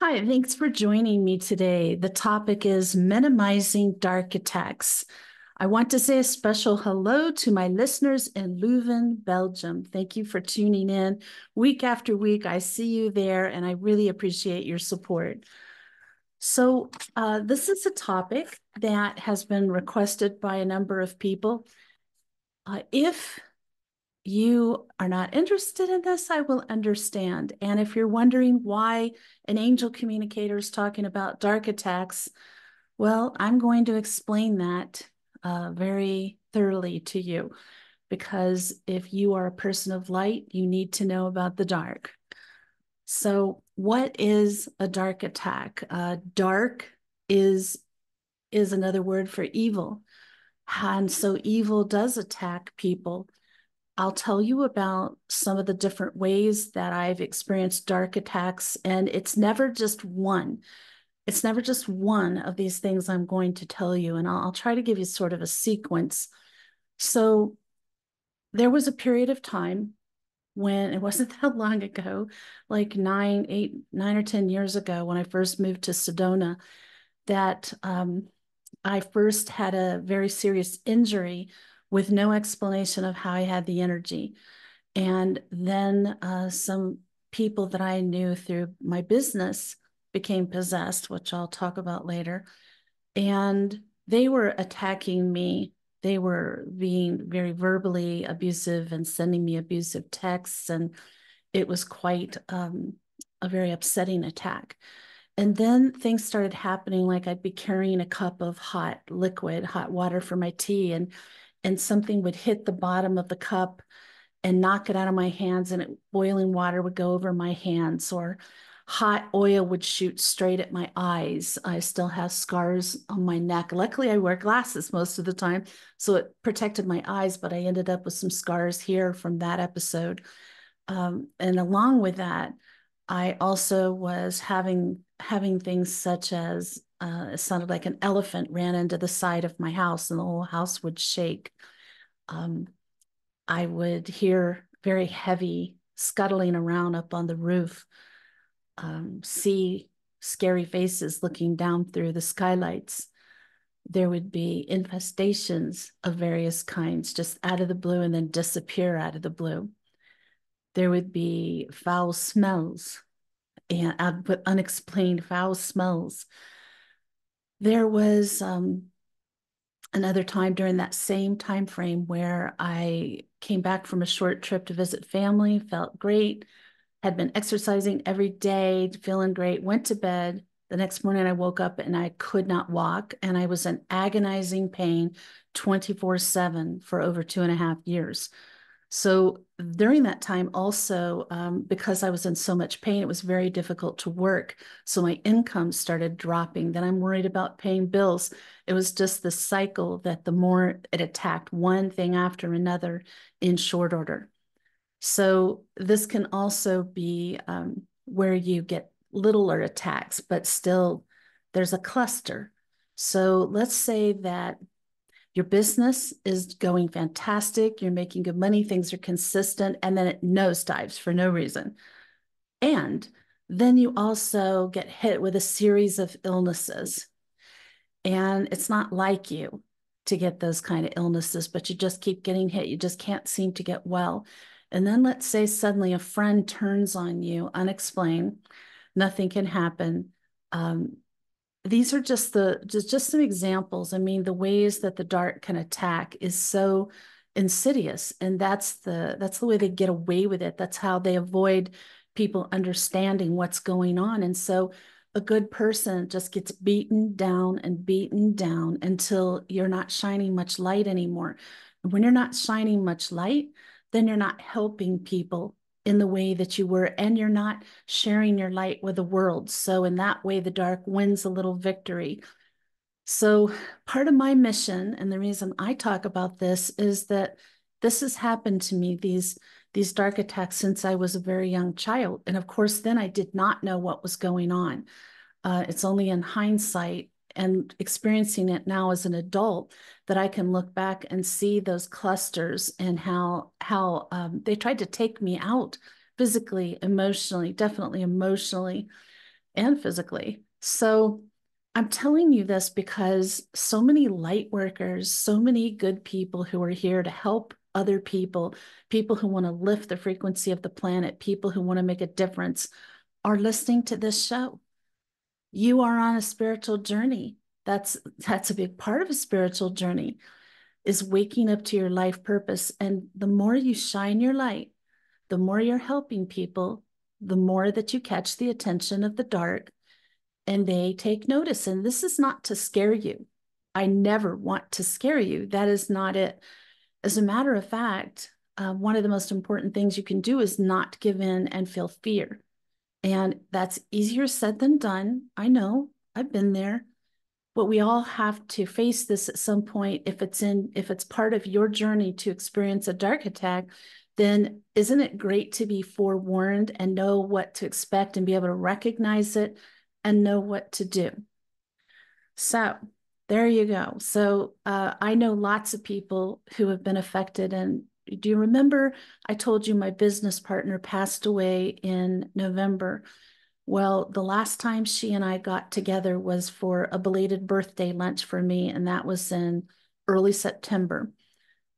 Hi, thanks for joining me today. The topic is minimizing dark attacks. I want to say a special hello to my listeners in Leuven, Belgium. Thank you for tuning in week after week. I see you there, and I really appreciate your support. So, uh, this is a topic that has been requested by a number of people. Uh, if you are not interested in this, I will understand. And if you're wondering why an angel communicator is talking about dark attacks, well, I'm going to explain that uh, very thoroughly to you because if you are a person of light, you need to know about the dark. So, what is a dark attack? Uh, dark is is another word for evil. And so evil does attack people I'll tell you about some of the different ways that I've experienced dark attacks. And it's never just one. It's never just one of these things I'm going to tell you. And I'll, I'll try to give you sort of a sequence. So there was a period of time when it wasn't that long ago, like nine, eight, nine or 10 years ago, when I first moved to Sedona, that um, I first had a very serious injury with no explanation of how I had the energy. And then uh, some people that I knew through my business became possessed, which I'll talk about later. And they were attacking me. They were being very verbally abusive and sending me abusive texts. And it was quite um, a very upsetting attack. And then things started happening like I'd be carrying a cup of hot liquid, hot water for my tea, and and something would hit the bottom of the cup and knock it out of my hands and it, boiling water would go over my hands or hot oil would shoot straight at my eyes. I still have scars on my neck. Luckily, I wear glasses most of the time, so it protected my eyes, but I ended up with some scars here from that episode. Um, and along with that, I also was having having things such as uh, it sounded like an elephant ran into the side of my house and the whole house would shake. Um, I would hear very heavy scuttling around up on the roof, um, see scary faces looking down through the skylights. There would be infestations of various kinds just out of the blue and then disappear out of the blue. There would be foul smells and with uh, unexplained foul smells there was um, another time during that same time frame where I came back from a short trip to visit family, felt great, had been exercising every day, feeling great, went to bed. The next morning I woke up and I could not walk and I was in agonizing pain 24 7 for over two and a half years. So during that time also um, because i was in so much pain it was very difficult to work so my income started dropping then i'm worried about paying bills it was just the cycle that the more it attacked one thing after another in short order so this can also be um, where you get littler attacks but still there's a cluster so let's say that your business is going fantastic, you're making good money, things are consistent, and then it nosedives for no reason. And then you also get hit with a series of illnesses. And it's not like you to get those kind of illnesses, but you just keep getting hit. You just can't seem to get well. And then let's say suddenly a friend turns on you unexplained, nothing can happen. Um, these are just the just, just some examples. I mean, the ways that the dart can attack is so insidious, and that's the that's the way they get away with it. That's how they avoid people understanding what's going on. And so a good person just gets beaten down and beaten down until you're not shining much light anymore. And when you're not shining much light, then you're not helping people in the way that you were, and you're not sharing your light with the world. So, in that way, the dark wins a little victory. So, part of my mission, and the reason I talk about this, is that this has happened to me these these dark attacks since I was a very young child, and of course, then I did not know what was going on. Uh, it's only in hindsight and experiencing it now as an adult that I can look back and see those clusters and how how um, they tried to take me out physically, emotionally, definitely emotionally and physically. So I'm telling you this because so many light workers, so many good people who are here to help other people, people who want to lift the frequency of the planet, people who want to make a difference are listening to this show you are on a spiritual journey. That's that's a big part of a spiritual journey is waking up to your life purpose and the more you shine your light, the more you're helping people, the more that you catch the attention of the dark and they take notice and this is not to scare you. I never want to scare you. That is not it. As a matter of fact, uh, one of the most important things you can do is not give in and feel fear. And that's easier said than done. I know, I've been there. But we all have to face this at some point. If it's in, if it's part of your journey to experience a dark attack, then isn't it great to be forewarned and know what to expect and be able to recognize it and know what to do? So there you go. So uh, I know lots of people who have been affected and do you remember I told you my business partner passed away in November? Well, the last time she and I got together was for a belated birthday lunch for me, and that was in early September.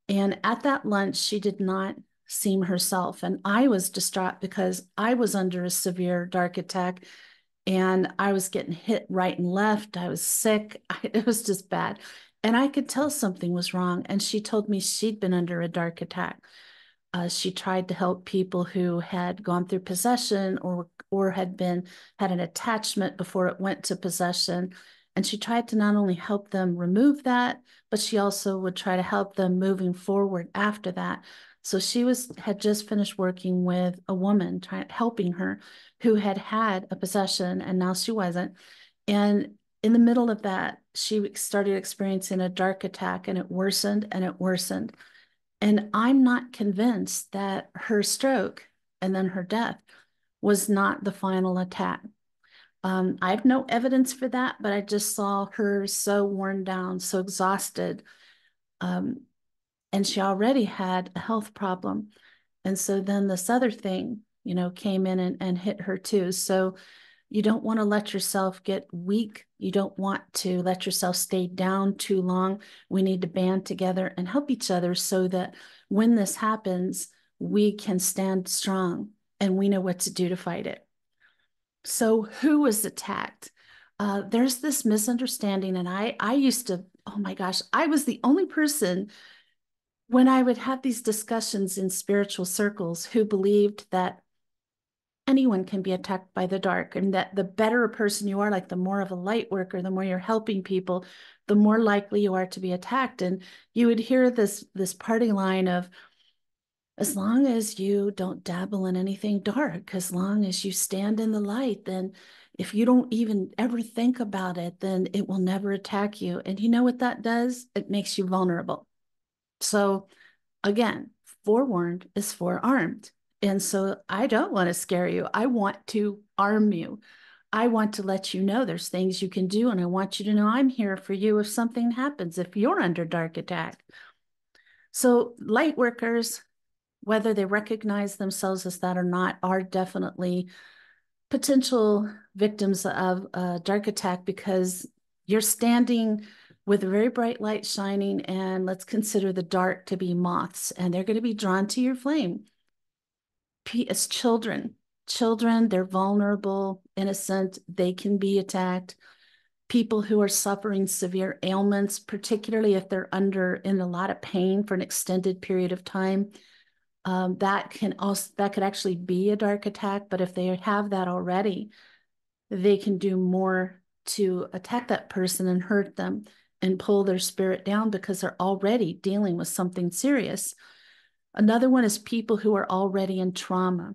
And at that lunch, she did not seem herself. And I was distraught because I was under a severe dark attack and I was getting hit right and left. I was sick. I, it was just bad and I could tell something was wrong. And she told me she'd been under a dark attack. Uh, she tried to help people who had gone through possession or or had been had an attachment before it went to possession. And she tried to not only help them remove that, but she also would try to help them moving forward after that. So she was had just finished working with a woman trying helping her who had had a possession and now she wasn't. And in the middle of that, she started experiencing a dark attack and it worsened and it worsened. And I'm not convinced that her stroke and then her death was not the final attack. Um, I have no evidence for that, but I just saw her so worn down, so exhausted. Um, and she already had a health problem. And so then this other thing, you know, came in and, and hit her too. So you don't want to let yourself get weak. You don't want to let yourself stay down too long. We need to band together and help each other so that when this happens, we can stand strong and we know what to do to fight it. So, who was attacked? Uh, there's this misunderstanding, and I I used to oh my gosh, I was the only person when I would have these discussions in spiritual circles who believed that anyone can be attacked by the dark and that the better a person you are like the more of a light worker the more you're helping people the more likely you are to be attacked and you would hear this this party line of as long as you don't dabble in anything dark as long as you stand in the light then if you don't even ever think about it then it will never attack you and you know what that does it makes you vulnerable so again forewarned is forearmed and so I don't want to scare you. I want to arm you. I want to let you know there's things you can do. And I want you to know I'm here for you if something happens, if you're under dark attack. So, light workers, whether they recognize themselves as that or not, are definitely potential victims of a dark attack because you're standing with a very bright light shining. And let's consider the dark to be moths, and they're going to be drawn to your flame as children. Children, they're vulnerable, innocent, they can be attacked. People who are suffering severe ailments, particularly if they're under in a lot of pain for an extended period of time, um, that can also that could actually be a dark attack. But if they have that already, they can do more to attack that person and hurt them and pull their spirit down because they're already dealing with something serious. Another one is people who are already in trauma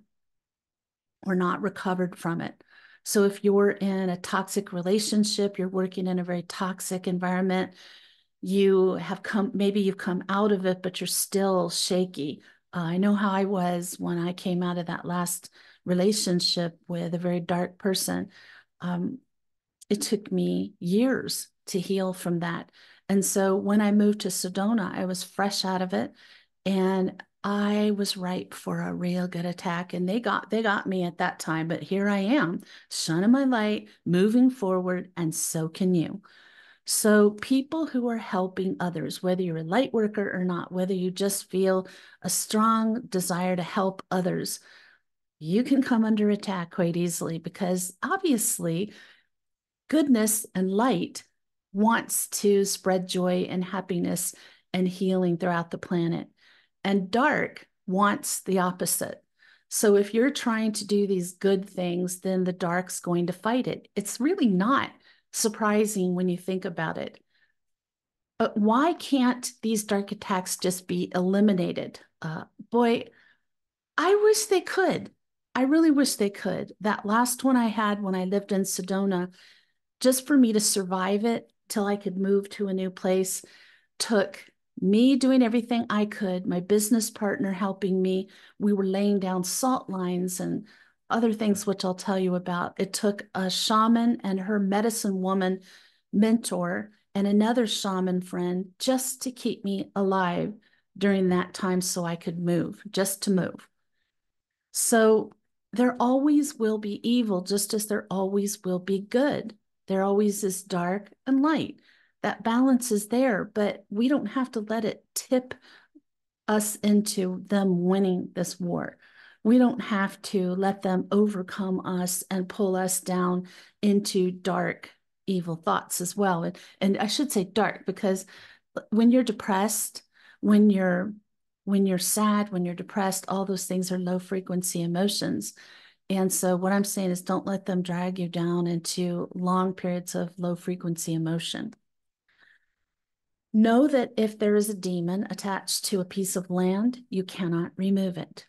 or not recovered from it. So if you're in a toxic relationship, you're working in a very toxic environment, you have come, maybe you've come out of it, but you're still shaky. Uh, I know how I was when I came out of that last relationship with a very dark person. Um, it took me years to heal from that. And so when I moved to Sedona, I was fresh out of it and I was ripe for a real good attack and they got they got me at that time but here I am son of my light moving forward and so can you so people who are helping others whether you're a light worker or not whether you just feel a strong desire to help others you can come under attack quite easily because obviously goodness and light wants to spread joy and happiness and healing throughout the planet and dark wants the opposite. So if you're trying to do these good things, then the dark's going to fight it. It's really not surprising when you think about it. But why can't these dark attacks just be eliminated? Uh, boy, I wish they could. I really wish they could. That last one I had when I lived in Sedona, just for me to survive it till I could move to a new place, took me doing everything I could, my business partner helping me. We were laying down salt lines and other things, which I'll tell you about. It took a shaman and her medicine woman mentor and another shaman friend just to keep me alive during that time so I could move, just to move. So there always will be evil, just as there always will be good. There always is dark and light that balance is there, but we don't have to let it tip us into them winning this war. We don't have to let them overcome us and pull us down into dark, evil thoughts as well. And, and I should say dark because when you're depressed, when you're when you're sad, when you're depressed, all those things are low frequency emotions. And so what I'm saying is don't let them drag you down into long periods of low frequency emotion. Know that if there is a demon attached to a piece of land, you cannot remove it.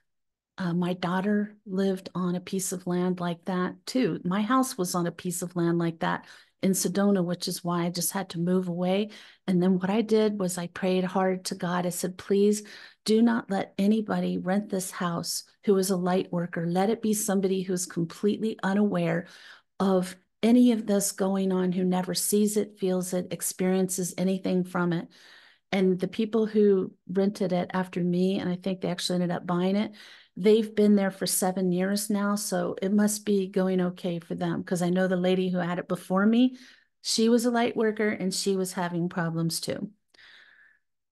Uh, my daughter lived on a piece of land like that too. My house was on a piece of land like that in Sedona, which is why I just had to move away. And then what I did was I prayed hard to God. I said, please do not let anybody rent this house who is a light worker. Let it be somebody who's completely unaware of any of this going on who never sees it, feels it, experiences anything from it. And the people who rented it after me, and I think they actually ended up buying it, they've been there for seven years now. So it must be going okay for them. Cause I know the lady who had it before me, she was a light worker and she was having problems too.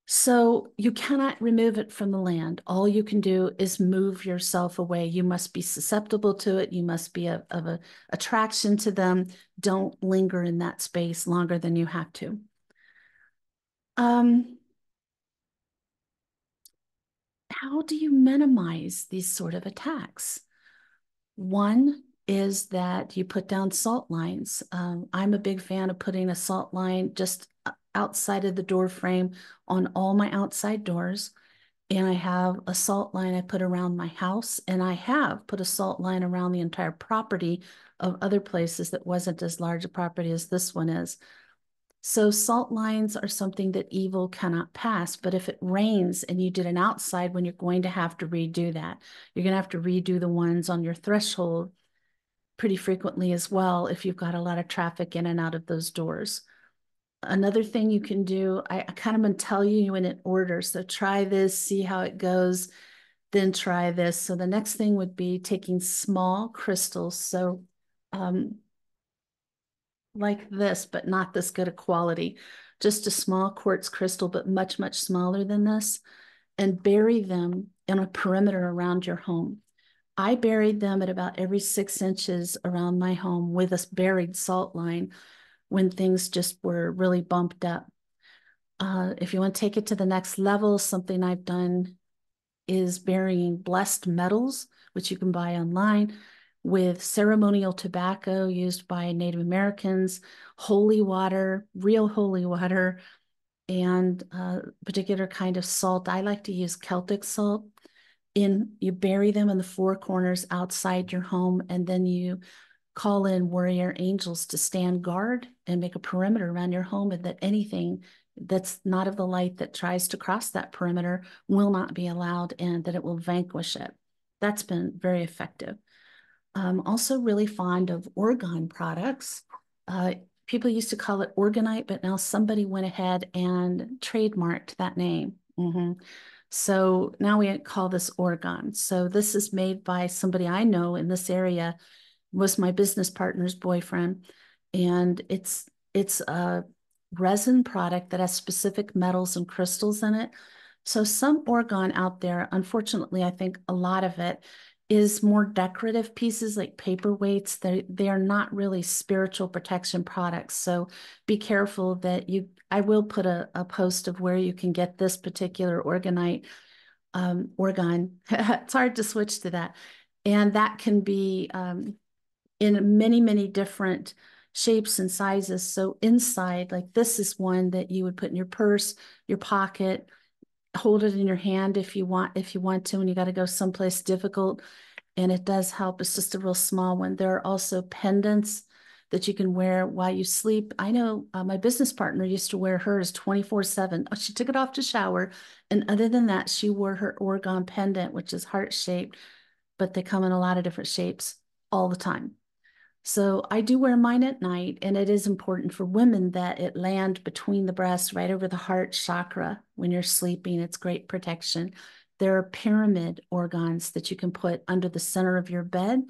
So you cannot remove it from the land. All you can do is move yourself away. You must be susceptible to it. You must be a, of an attraction to them. Don't linger in that space longer than you have to. Um, how do you minimize these sort of attacks? One is that you put down salt lines. Um, I'm a big fan of putting a salt line just uh, outside of the door frame on all my outside doors. And I have a salt line I put around my house. And I have put a salt line around the entire property of other places that wasn't as large a property as this one is. So salt lines are something that evil cannot pass. But if it rains and you did an outside one, you're going to have to redo that. You're going to have to redo the ones on your threshold pretty frequently as well if you've got a lot of traffic in and out of those doors. Another thing you can do, I, I kind of to tell you in an order. So try this, see how it goes, then try this. So the next thing would be taking small crystals. So um, like this, but not this good a quality. Just a small quartz crystal, but much, much smaller than this, and bury them in a perimeter around your home. I buried them at about every six inches around my home with a buried salt line when things just were really bumped up. Uh, if you want to take it to the next level, something I've done is burying blessed metals, which you can buy online, with ceremonial tobacco used by Native Americans, holy water, real holy water, and a uh, particular kind of salt. I like to use Celtic salt. In you bury them in the four corners outside your home, and then you call in warrior angels to stand guard and make a perimeter around your home and that anything that's not of the light that tries to cross that perimeter will not be allowed and that it will vanquish it. That's been very effective. I'm also really fond of Oregon products. Uh, people used to call it Organite, but now somebody went ahead and trademarked that name. Mm -hmm. So now we call this Oregon. So this is made by somebody I know in this area was my business partner's boyfriend. And it's it's a resin product that has specific metals and crystals in it. So some orgon out there, unfortunately, I think a lot of it is more decorative pieces like paperweights. They they are not really spiritual protection products. So be careful that you. I will put a, a post of where you can get this particular organite um, orgon. it's hard to switch to that, and that can be um, in many, many different shapes and sizes. So inside, like this is one that you would put in your purse, your pocket, hold it in your hand if you want, if you want to, when you got to go someplace difficult. And it does help. It's just a real small one. There are also pendants that you can wear while you sleep. I know uh, my business partner used to wear hers 24 7. She took it off to shower. And other than that, she wore her Oregon pendant, which is heart shaped, but they come in a lot of different shapes all the time. So I do wear mine at night, and it is important for women that it land between the breasts, right over the heart chakra when you're sleeping. It's great protection. There are pyramid organs that you can put under the center of your bed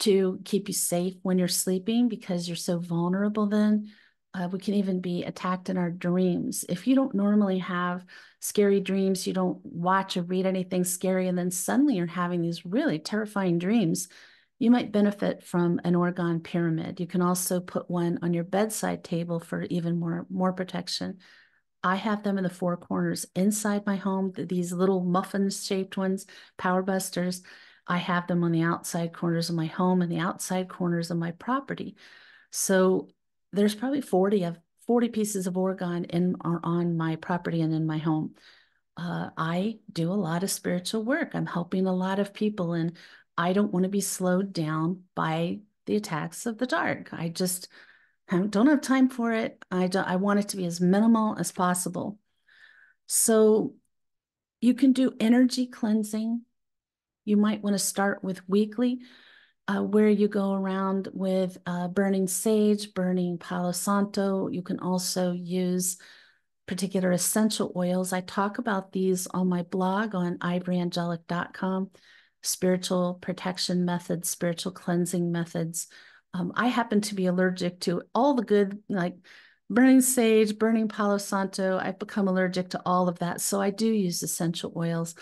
to keep you safe when you're sleeping because you're so vulnerable then. Uh, we can even be attacked in our dreams. If you don't normally have scary dreams, you don't watch or read anything scary, and then suddenly you're having these really terrifying dreams you might benefit from an Oregon pyramid. You can also put one on your bedside table for even more, more protection. I have them in the four corners inside my home, these little muffin-shaped ones, power busters. I have them on the outside corners of my home and the outside corners of my property. So there's probably 40 of 40 pieces of Oregon in are on my property and in my home. Uh, I do a lot of spiritual work. I'm helping a lot of people in I don't want to be slowed down by the attacks of the dark. I just don't have time for it. I don't, I want it to be as minimal as possible. So you can do energy cleansing. You might want to start with weekly, uh, where you go around with uh, burning sage, burning Palo Santo. You can also use particular essential oils. I talk about these on my blog on ivoryangelic.com spiritual protection methods, spiritual cleansing methods. Um, I happen to be allergic to all the good, like burning sage, burning Palo Santo. I've become allergic to all of that. So I do use essential oils.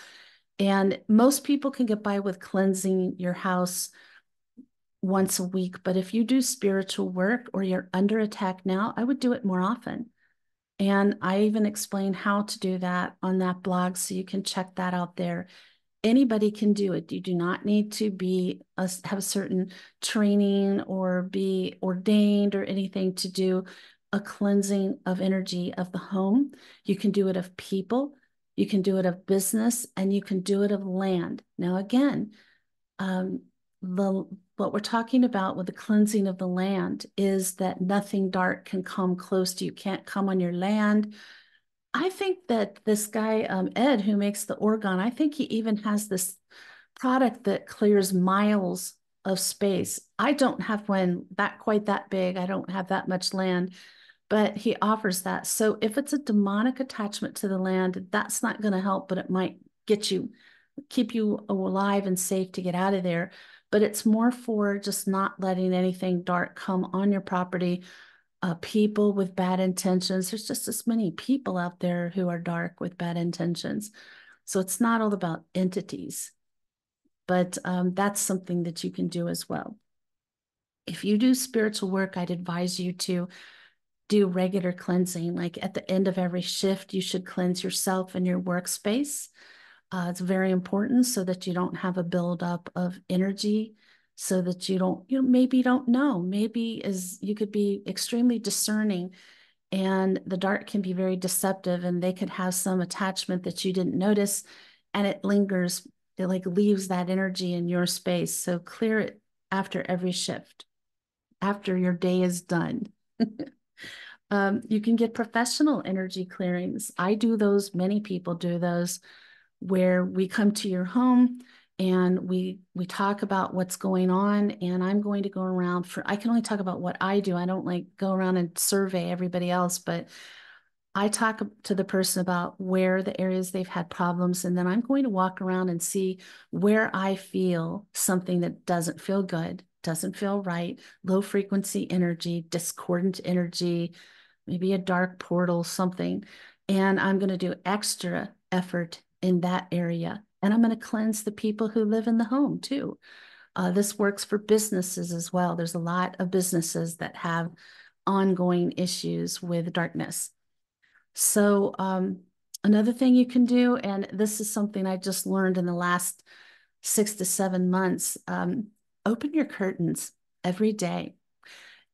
And most people can get by with cleansing your house once a week. But if you do spiritual work or you're under attack now, I would do it more often. And I even explain how to do that on that blog. So you can check that out there anybody can do it. You do not need to be a, have a certain training or be ordained or anything to do a cleansing of energy of the home. You can do it of people, you can do it of business, and you can do it of land. Now, again, um, the what we're talking about with the cleansing of the land is that nothing dark can come close to you. Can't come on your land. I think that this guy, um, Ed, who makes the Orgon, I think he even has this product that clears miles of space. I don't have one that quite that big. I don't have that much land, but he offers that. So if it's a demonic attachment to the land, that's not going to help, but it might get you, keep you alive and safe to get out of there. But it's more for just not letting anything dark come on your property uh, people with bad intentions. There's just as many people out there who are dark with bad intentions. So it's not all about entities, but um, that's something that you can do as well. If you do spiritual work, I'd advise you to do regular cleansing. Like at the end of every shift, you should cleanse yourself and your workspace. Uh, it's very important so that you don't have a buildup of energy so that you don't you know, maybe don't know maybe is you could be extremely discerning and the dark can be very deceptive and they could have some attachment that you didn't notice and it lingers it like leaves that energy in your space so clear it after every shift after your day is done um, you can get professional energy clearings i do those many people do those where we come to your home and we we talk about what's going on and i'm going to go around for i can only talk about what i do i don't like go around and survey everybody else but i talk to the person about where the areas they've had problems and then i'm going to walk around and see where i feel something that doesn't feel good doesn't feel right low frequency energy discordant energy maybe a dark portal something and i'm going to do extra effort in that area and I'm going to cleanse the people who live in the home too. Uh, this works for businesses as well. There's a lot of businesses that have ongoing issues with darkness. So, um, another thing you can do, and this is something I just learned in the last six to seven months um, open your curtains every day.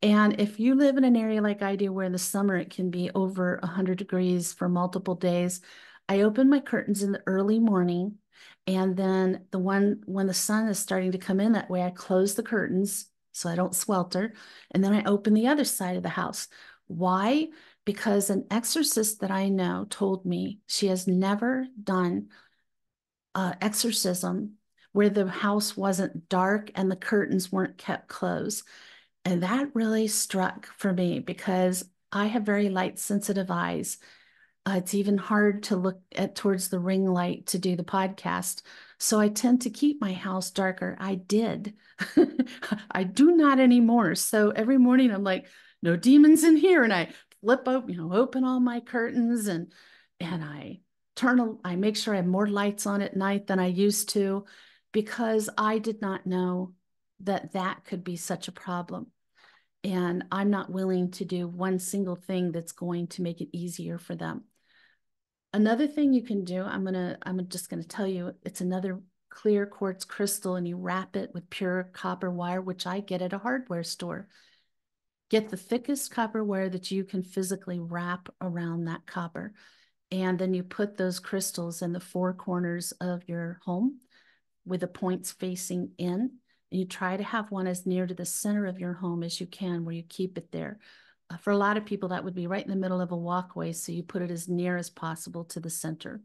And if you live in an area like I do, where in the summer it can be over 100 degrees for multiple days, I open my curtains in the early morning and then the one when the sun is starting to come in that way, I close the curtains so I don't swelter. And then I open the other side of the house. Why? Because an exorcist that I know told me she has never done uh, exorcism where the house wasn't dark and the curtains weren't kept closed. And that really struck for me because I have very light sensitive eyes uh, it's even hard to look at towards the ring light to do the podcast. So I tend to keep my house darker. I did. I do not anymore. So every morning I'm like, no demons in here. And I flip open, you know, open all my curtains and and I turn a, I make sure I have more lights on at night than I used to because I did not know that that could be such a problem. And I'm not willing to do one single thing that's going to make it easier for them. Another thing you can do, I'm gonna, I'm just gonna tell you, it's another clear quartz crystal and you wrap it with pure copper wire, which I get at a hardware store. Get the thickest copper wire that you can physically wrap around that copper. And then you put those crystals in the four corners of your home with the points facing in. And you try to have one as near to the center of your home as you can where you keep it there. Uh, for a lot of people, that would be right in the middle of a walkway. So you put it as near as possible to the center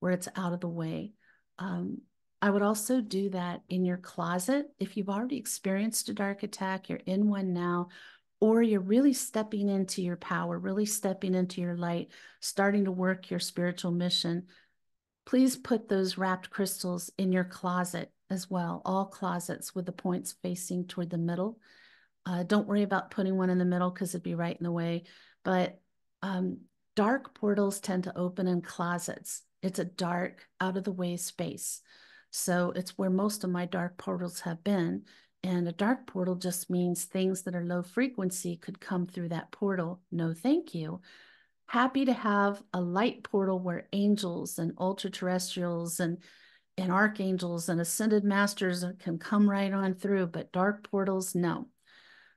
where it's out of the way. Um, I would also do that in your closet. If you've already experienced a dark attack, you're in one now, or you're really stepping into your power, really stepping into your light, starting to work your spiritual mission, please put those wrapped crystals in your closet as well, all closets with the points facing toward the middle. Uh, don't worry about putting one in the middle because it'd be right in the way. But um, dark portals tend to open in closets. It's a dark, out of the way space. So it's where most of my dark portals have been. And a dark portal just means things that are low frequency could come through that portal. No, thank you. Happy to have a light portal where angels and ultra terrestrials and and archangels and ascended masters can come right on through, but dark portals, no.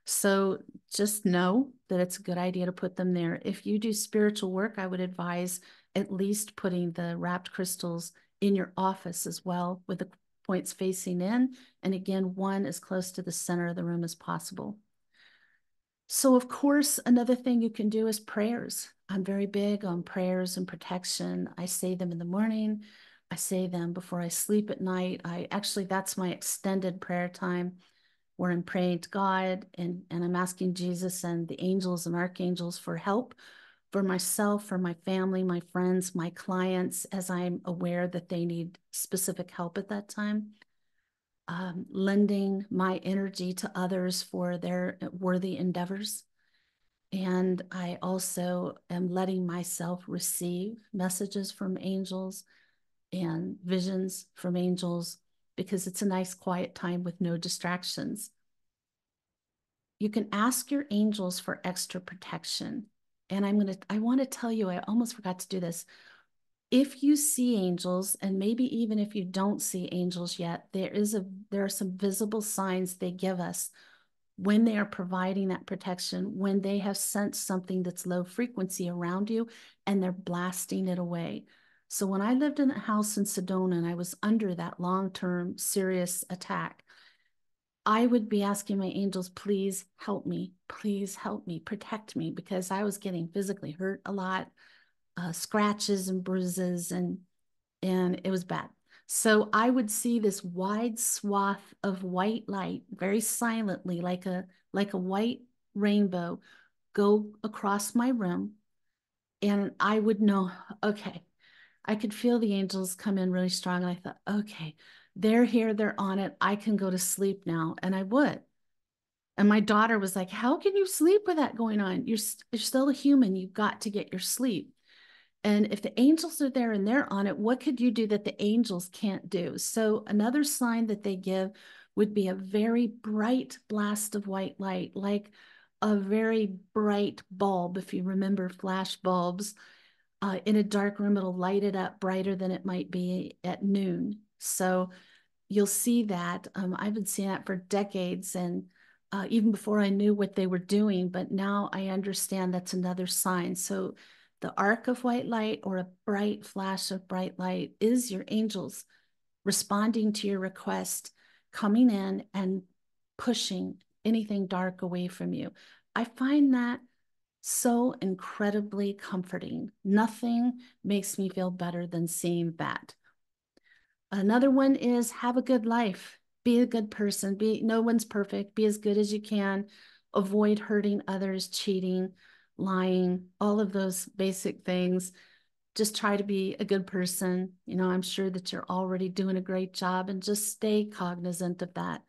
So just know that it's a good idea to put them there. If you do spiritual work, I would advise at least putting the wrapped crystals in your office as well with the points facing in. And again, one as close to the center of the room as possible. So of course, another thing you can do is prayers. I'm very big on prayers and protection. I say them in the morning. I say them before I sleep at night. I actually, that's my extended prayer time where I'm praying to God and, and I'm asking Jesus and the angels and archangels for help for myself, for my family, my friends, my clients, as I'm aware that they need specific help at that time. Um, lending my energy to others for their worthy endeavors. And I also am letting myself receive messages from angels and visions from angels because it's a nice quiet time with no distractions. You can ask your angels for extra protection. And I'm going to, I want to tell you, I almost forgot to do this. If you see angels, and maybe even if you don't see angels yet, there is a, there are some visible signs they give us when they are providing that protection, when they have sensed something that's low frequency around you and they're blasting it away. So when I lived in the house in Sedona and I was under that long term serious attack, I would be asking my angels, please help me, please help me, protect me, because I was getting physically hurt a lot, uh, scratches and bruises, and and it was bad. So I would see this wide swath of white light, very silently, like a like a white rainbow, go across my room, and I would know, okay, I could feel the angels come in really strong. And I thought, okay, they're here, they're on it. I can go to sleep now. And I would. And my daughter was like, How can you sleep with that going on? You're, you're still a human. You've got to get your sleep. And if the angels are there and they're on it, what could you do that the angels can't do? So, another sign that they give would be a very bright blast of white light, like a very bright bulb, if you remember flash bulbs uh, in a dark room, it'll light it up brighter than it might be at noon. So you'll see that. Um, I've been seeing that for decades and uh, even before I knew what they were doing, but now I understand that's another sign. So the arc of white light or a bright flash of bright light is your angels responding to your request, coming in and pushing anything dark away from you. I find that so incredibly comforting. Nothing makes me feel better than seeing that. Another one is have a good life. Be a good person. Be no one's perfect. Be as good as you can. Avoid hurting others, cheating, lying, all of those basic things. Just try to be a good person. You know, I'm sure that you're already doing a great job and just stay cognizant of that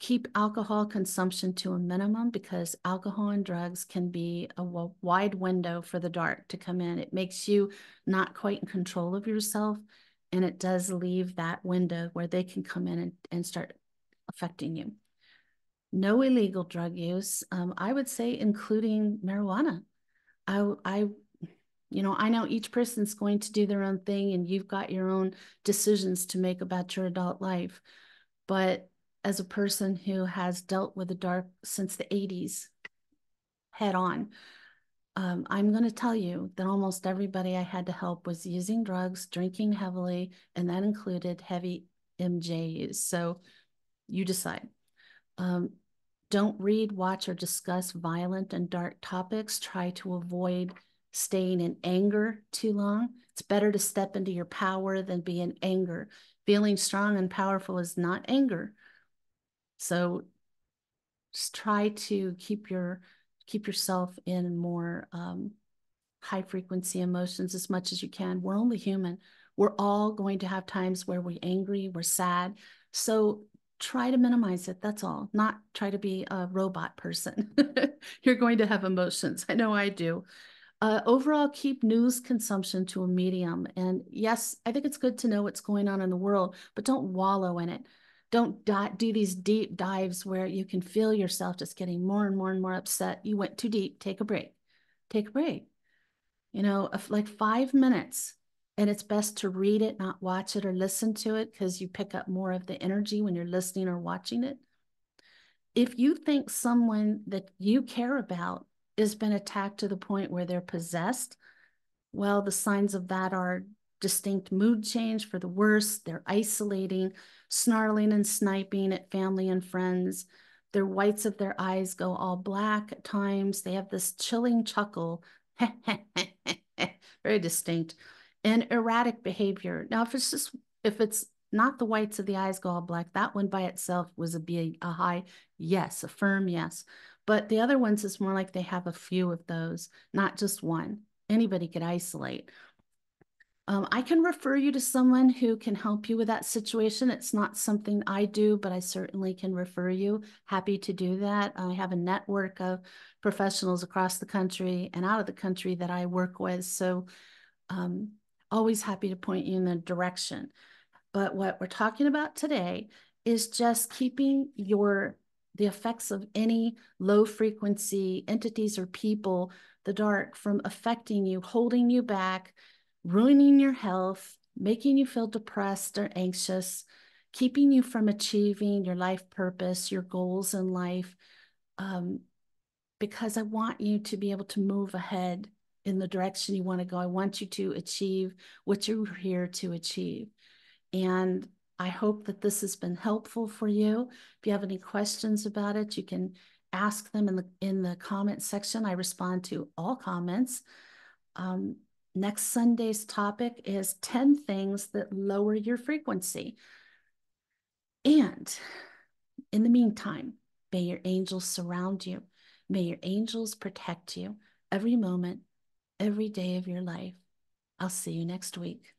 keep alcohol consumption to a minimum because alcohol and drugs can be a wide window for the dark to come in. It makes you not quite in control of yourself. And it does leave that window where they can come in and, and start affecting you. No illegal drug use. Um, I would say including marijuana. I, I, you know, I know each person's going to do their own thing and you've got your own decisions to make about your adult life. But as a person who has dealt with the dark since the 80s head on, um, I'm going to tell you that almost everybody I had to help was using drugs, drinking heavily, and that included heavy MJ use. So you decide. Um, don't read, watch, or discuss violent and dark topics. Try to avoid staying in anger too long. It's better to step into your power than be in anger. Feeling strong and powerful is not anger. So just try to keep your keep yourself in more um, high frequency emotions as much as you can. We're only human. We're all going to have times where we're angry, we're sad. So try to minimize it. That's all. Not try to be a robot person. You're going to have emotions. I know I do. Uh, overall, keep news consumption to a medium. And yes, I think it's good to know what's going on in the world, but don't wallow in it. Don't do these deep dives where you can feel yourself just getting more and more and more upset. You went too deep. Take a break. Take a break. You know, like five minutes. And it's best to read it, not watch it or listen to it, because you pick up more of the energy when you're listening or watching it. If you think someone that you care about has been attacked to the point where they're possessed, well, the signs of that are distinct mood change for the worse, they're isolating, snarling and sniping at family and friends. Their whites of their eyes go all black at times. They have this chilling chuckle, very distinct, and erratic behavior. Now, if it's just if it's not the whites of the eyes go all black, that one by itself was a big a high yes, a firm yes. But the other ones is more like they have a few of those, not just one. Anybody could isolate. Um, I can refer you to someone who can help you with that situation. It's not something I do, but I certainly can refer you. Happy to do that. I have a network of professionals across the country and out of the country that I work with. So um, always happy to point you in the direction. But what we're talking about today is just keeping your the effects of any low frequency entities or people, the dark, from affecting you, holding you back, ruining your health, making you feel depressed or anxious, keeping you from achieving your life purpose, your goals in life, um, because I want you to be able to move ahead in the direction you want to go. I want you to achieve what you're here to achieve. And I hope that this has been helpful for you. If you have any questions about it, you can ask them in the in the comment section. I respond to all comments. Um, Next Sunday's topic is 10 things that lower your frequency. And in the meantime, may your angels surround you. May your angels protect you every moment, every day of your life. I'll see you next week.